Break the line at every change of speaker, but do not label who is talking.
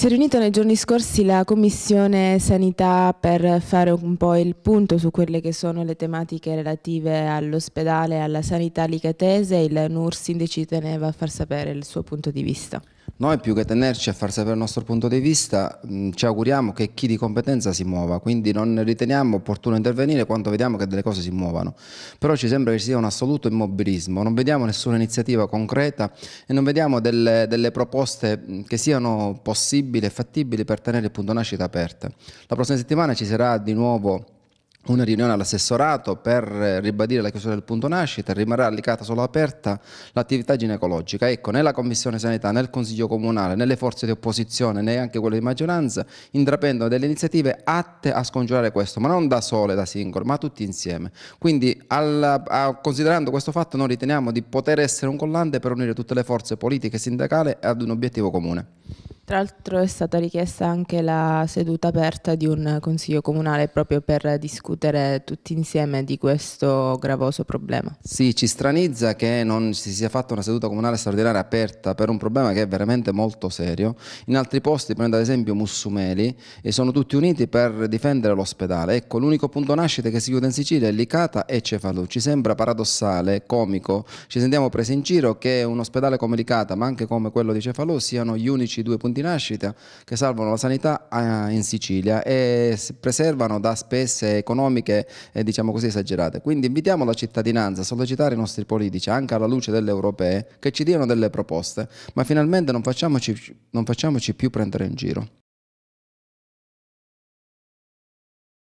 Si è riunita nei giorni scorsi la Commissione Sanità per fare un po' il punto su quelle che sono le tematiche relative all'ospedale e alla sanità licatese. Il NUR Sindici teneva a far sapere il suo punto di vista.
Noi più che tenerci a far sapere il nostro punto di vista, mh, mm, ci auguriamo che chi di competenza si muova, quindi non riteniamo opportuno intervenire quando vediamo che delle cose si muovono. Però ci sembra che ci sia un assoluto immobilismo, non vediamo nessuna iniziativa concreta e non vediamo delle, delle proposte mm, che siano possibili e fattibili per tenere il punto nascita aperto. La prossima settimana ci sarà di nuovo una riunione all'assessorato per eh, ribadire la chiusura del punto nascita, rimarrà allicata solo aperta l'attività ginecologica. Ecco, né la Commissione Sanità, né il Consiglio Comunale, né le forze di opposizione, né anche quelle di maggioranza intraprendono delle iniziative atte a scongiurare questo, ma non da sole, da singolo, ma tutti insieme. Quindi, alla, a, considerando questo fatto, noi riteniamo di poter essere un collante per unire tutte le forze politiche e sindacali ad un obiettivo comune.
Tra l'altro è stata richiesta anche la seduta aperta di un consiglio comunale proprio per discutere tutti insieme di questo gravoso problema.
Sì, ci stranizza che non si sia fatta una seduta comunale straordinaria aperta per un problema che è veramente molto serio. In altri posti, prendo ad esempio Mussumeli, e sono tutti uniti per difendere l'ospedale. Ecco, l'unico punto nascite che si chiude in Sicilia è Licata e Cefalù. Ci sembra paradossale, comico, ci sentiamo presi in giro che un ospedale come Licata, ma anche come quello di Cefalù, siano gli unici due punti di nascita che salvano la sanità eh, in Sicilia e preservano da spese economiche eh, diciamo così esagerate. Quindi invitiamo la cittadinanza a sollecitare i nostri politici anche alla luce delle europee che ci diano delle proposte, ma finalmente non facciamoci, non facciamoci più prendere in giro.